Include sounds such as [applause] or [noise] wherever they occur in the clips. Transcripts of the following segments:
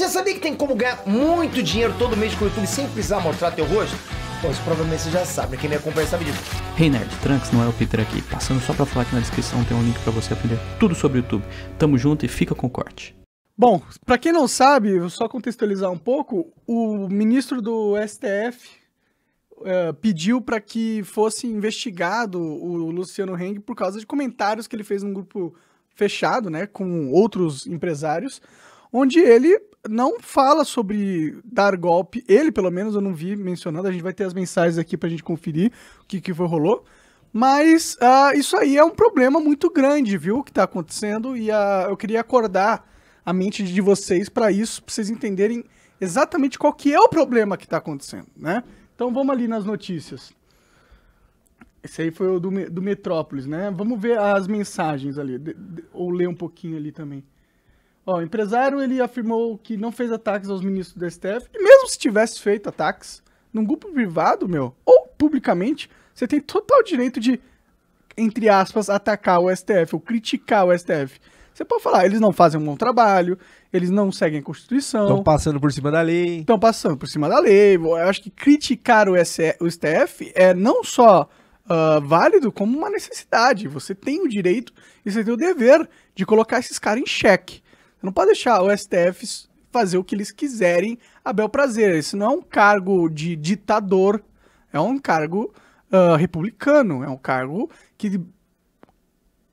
Você sabia que tem como ganhar muito dinheiro todo mês com o YouTube sem precisar mostrar teu rosto? Pois provavelmente você já sabe, né? quem me acompanha sabe disso. Hey Nerd, Trunks não é o Peter aqui. Passando só pra falar que na descrição tem um link para você aprender tudo sobre o YouTube. Tamo junto e fica com o corte. Bom, para quem não sabe, só contextualizar um pouco, o ministro do STF uh, é, pediu para que fosse investigado o Luciano Heng por causa de comentários que ele fez num grupo fechado, né, com outros empresários, onde ele não fala sobre dar golpe. Ele, pelo menos, eu não vi mencionando. A gente vai ter as mensagens aqui pra gente conferir o que, que foi, rolou. Mas uh, isso aí é um problema muito grande, viu? O que tá acontecendo. E uh, eu queria acordar a mente de vocês para isso, pra vocês entenderem exatamente qual que é o problema que tá acontecendo, né? Então vamos ali nas notícias. Esse aí foi o do, do Metrópolis, né? Vamos ver as mensagens ali, de, de, ou ler um pouquinho ali também. Ó, o empresário ele afirmou que não fez ataques aos ministros do STF. E mesmo se tivesse feito ataques num grupo privado, meu, ou publicamente, você tem total direito de, entre aspas, atacar o STF ou criticar o STF. Você pode falar, eles não fazem um bom trabalho, eles não seguem a Constituição. Estão passando por cima da lei. Estão passando por cima da lei. Eu acho que criticar o, SE, o STF é não só uh, válido, como uma necessidade. Você tem o direito e você tem o dever de colocar esses caras em xeque não pode deixar o STF fazer o que eles quiserem a bel prazer. Isso não é um cargo de ditador, é um cargo uh, republicano, é um cargo que,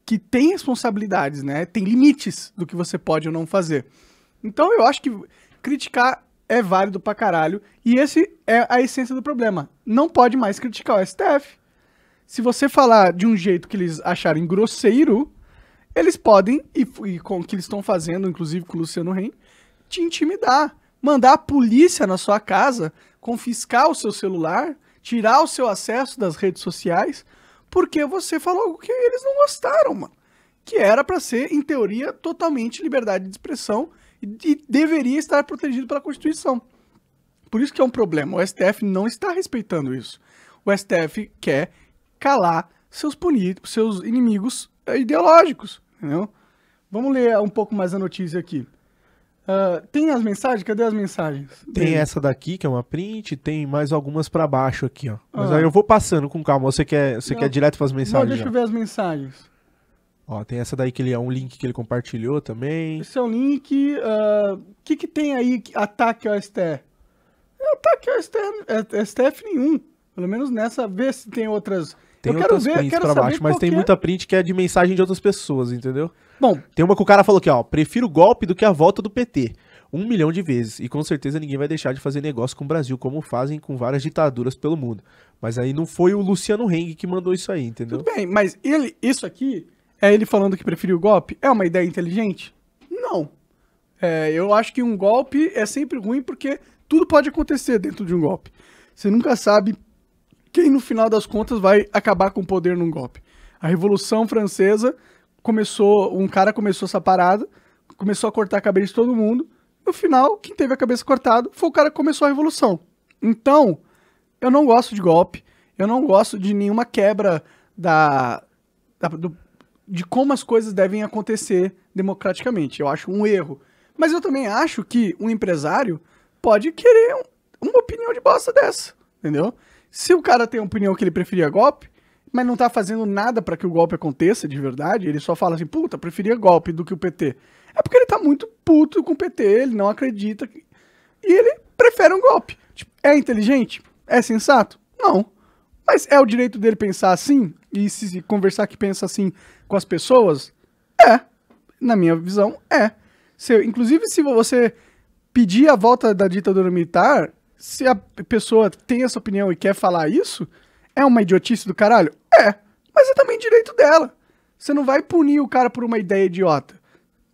que tem responsabilidades, né? Tem limites do que você pode ou não fazer. Então eu acho que criticar é válido pra caralho, e esse é a essência do problema. Não pode mais criticar o STF. Se você falar de um jeito que eles acharem grosseiro, eles podem, e, e com o que eles estão fazendo, inclusive com o Luciano Ren, te intimidar, mandar a polícia na sua casa, confiscar o seu celular, tirar o seu acesso das redes sociais, porque você falou algo que eles não gostaram, mano. Que era para ser, em teoria, totalmente liberdade de expressão e, e deveria estar protegido pela Constituição. Por isso que é um problema. O STF não está respeitando isso. O STF quer calar seus, seus inimigos eh, ideológicos entendeu? Vamos ler um pouco mais a notícia aqui. Uh, tem as mensagens? Cadê as mensagens? Tem essa daqui, que é uma print, tem mais algumas para baixo aqui, ó. Mas ah. aí eu vou passando com calma. Você quer, você quer direto para as mensagens? Não, deixa já. eu ver as mensagens. Ó, tem essa daí que ele é um link que ele compartilhou também. Esse é um link. O uh, ah, que, que tem aí que ataque ao STF? ataque ao STF, é, STF nenhum. Pelo menos nessa, vê se tem outras tem eu outras ver, prints pra baixo, mas tem é. muita print que é de mensagem de outras pessoas, entendeu? Bom. Tem uma que o cara falou aqui, ó. Prefiro golpe do que a volta do PT. Um milhão de vezes. E com certeza ninguém vai deixar de fazer negócio com o Brasil, como fazem com várias ditaduras pelo mundo. Mas aí não foi o Luciano Heng que mandou isso aí, entendeu? Tudo bem, mas ele, isso aqui, é ele falando que preferiu o golpe? É uma ideia inteligente? Não. É, eu acho que um golpe é sempre ruim porque tudo pode acontecer dentro de um golpe. Você nunca sabe quem no final das contas vai acabar com o poder num golpe. A Revolução Francesa começou, um cara começou essa parada, começou a cortar a cabeça de todo mundo. No final, quem teve a cabeça cortada foi o cara que começou a revolução. Então, eu não gosto de golpe, eu não gosto de nenhuma quebra da, da do, de como as coisas devem acontecer democraticamente. Eu acho um erro. Mas eu também acho que um empresário pode querer um, uma opinião de bosta dessa, entendeu? Se o cara tem a opinião que ele preferia golpe, mas não tá fazendo nada para que o golpe aconteça de verdade, ele só fala assim, puta, preferia golpe do que o PT. É porque ele tá muito puto com o PT, ele não acredita. Que... E ele prefere um golpe. Tipo, é inteligente? É sensato? Não. Mas é o direito dele pensar assim? E se conversar que pensa assim com as pessoas? É. Na minha visão, é. Se, inclusive, se você pedir a volta da ditadura militar, se a pessoa tem essa opinião e quer falar isso, é uma idiotice do caralho? É, mas é também direito dela. Você não vai punir o cara por uma ideia idiota.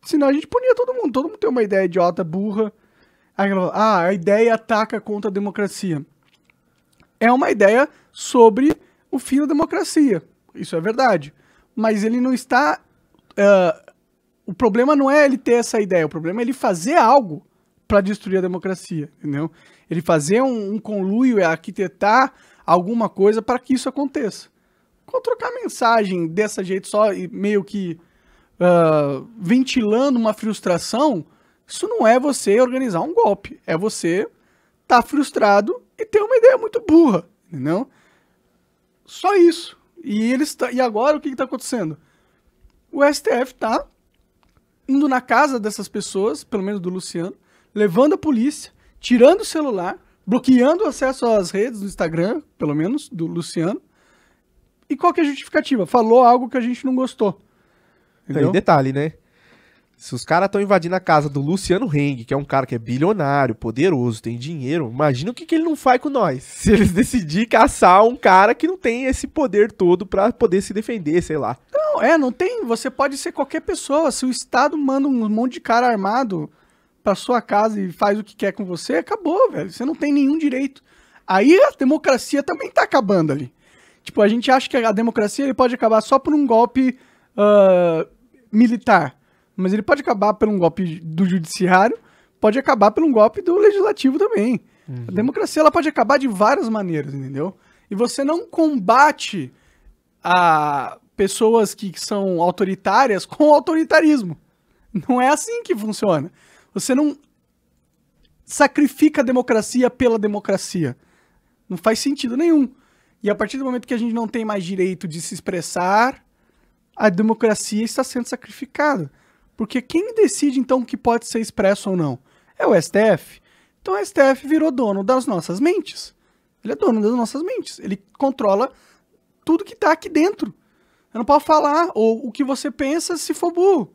Senão a gente punia todo mundo. Todo mundo tem uma ideia idiota, burra. Aí ela fala, ah, a ideia ataca contra a democracia. É uma ideia sobre o fim da democracia. Isso é verdade. Mas ele não está. Uh, o problema não é ele ter essa ideia, o problema é ele fazer algo para destruir a democracia, entendeu? ele fazer um, um conluio, é arquitetar alguma coisa para que isso aconteça. Vou então, trocar mensagem dessa jeito só meio que uh, ventilando uma frustração, isso não é você organizar um golpe, é você estar tá frustrado e ter uma ideia muito burra, entendeu? Só isso. E eles tá, e agora o que está acontecendo? O STF está indo na casa dessas pessoas, pelo menos do Luciano, levando a polícia tirando o celular, bloqueando o acesso às redes, do Instagram, pelo menos, do Luciano. E qual que é a justificativa? Falou algo que a gente não gostou. Tem Tem detalhe, né? Se os caras estão invadindo a casa do Luciano Heng, que é um cara que é bilionário, poderoso, tem dinheiro, imagina o que, que ele não faz com nós. [laughs] Se eles decidirem caçar um cara que não tem esse poder todo para poder se defender, sei lá. Não, é, não tem. Você pode ser qualquer pessoa. Se o Estado manda um monte de cara armado para sua casa e faz o que quer com você, acabou, velho. Você não tem nenhum direito. Aí a democracia também tá acabando ali. Tipo, a gente acha que a democracia ele pode acabar só por um golpe uh, militar. Mas ele pode acabar por um golpe do judiciário, pode acabar por um golpe do legislativo também. Uhum. A democracia ela pode acabar de várias maneiras, entendeu? E você não combate a ah, pessoas que são autoritárias com autoritarismo. Não é assim que funciona. Você não sacrifica a democracia pela democracia. Não faz sentido nenhum. E a partir do momento que a gente não tem mais direito de se expressar, a democracia está sendo sacrificada. Porque quem decide então o que pode ser expresso ou não? É o STF. Então o STF virou dono das nossas mentes. Ele é dono das nossas mentes. Ele controla tudo que está aqui dentro. Eu não posso falar ou o que você pensa se for burro.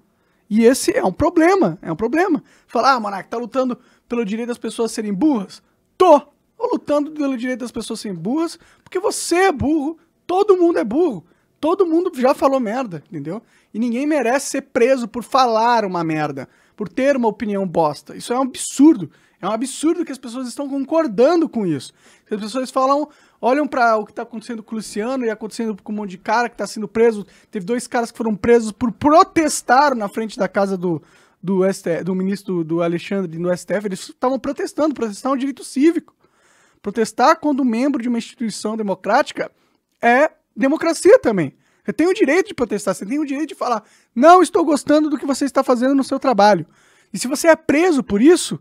E esse é um problema, é um problema. Falar, ah, Monark, tá lutando pelo direito das pessoas serem burras? Tô! Tô lutando pelo direito das pessoas serem burras, porque você é burro, todo mundo é burro. Todo mundo já falou merda, entendeu? E ninguém merece ser preso por falar uma merda, por ter uma opinião bosta. Isso é um absurdo. É um absurdo que as pessoas estão concordando com isso. As pessoas falam, olham para o que está acontecendo com o Luciano e acontecendo com um monte de cara que está sendo preso. Teve dois caras que foram presos por protestar na frente da casa do, do, STF, do ministro do Alexandre no STF. Eles estavam protestando, protestar é um direito cívico. Protestar quando membro de uma instituição democrática é democracia também. Você tem o direito de protestar, você tem o direito de falar: não estou gostando do que você está fazendo no seu trabalho. E se você é preso por isso,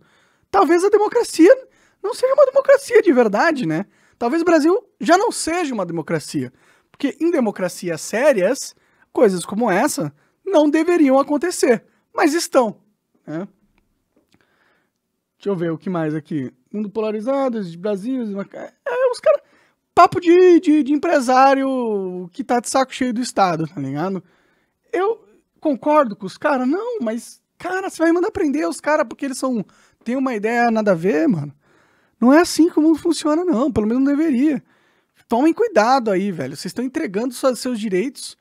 talvez a democracia não seja uma democracia de verdade, né? Talvez o Brasil já não seja uma democracia. Porque em democracias sérias, coisas como essa não deveriam acontecer, mas estão. Né? Deixa eu ver o que mais aqui. Mundo polarizado, de Brasil. É, os é caras. Papo de, de, de, empresário que tá de saco cheio do Estado, tá ligado? Eu concordo com os caras, não, mas, cara, você vai mandar prender os caras porque eles são. Tem uma ideia nada a ver, mano. Não é assim que o mundo funciona, não. Pelo menos não deveria. Tomem cuidado aí, velho. Vocês estão entregando seus direitos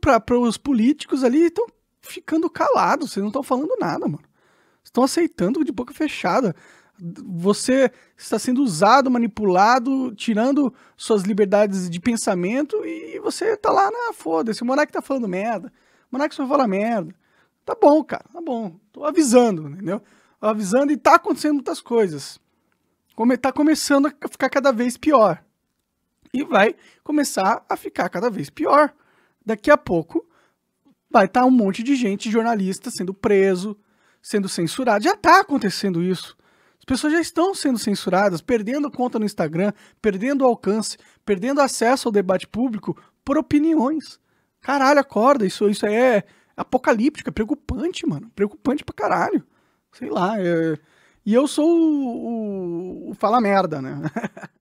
para os políticos ali e estão ficando calados. Vocês não estão falando nada, mano. Estão aceitando de boca fechada. Você está sendo usado, manipulado, tirando suas liberdades de pensamento e você está lá na foda-se. O Monark tá falando merda. O Monark só fala merda. Tá bom, cara, tá bom. Tô avisando, entendeu? avisando e tá acontecendo muitas coisas. Come, tá começando a ficar cada vez pior. E vai começar a ficar cada vez pior. Daqui a pouco vai estar tá um monte de gente, jornalista, sendo preso, sendo censurado. Já tá acontecendo isso. As pessoas já estão sendo censuradas, perdendo conta no Instagram, perdendo alcance, perdendo acesso ao debate público por opiniões. Caralho, acorda, isso, isso é apocalíptico, é preocupante, mano. Preocupante pra caralho sei lá. É... E eu sou o, o, o fala merda, né? [laughs]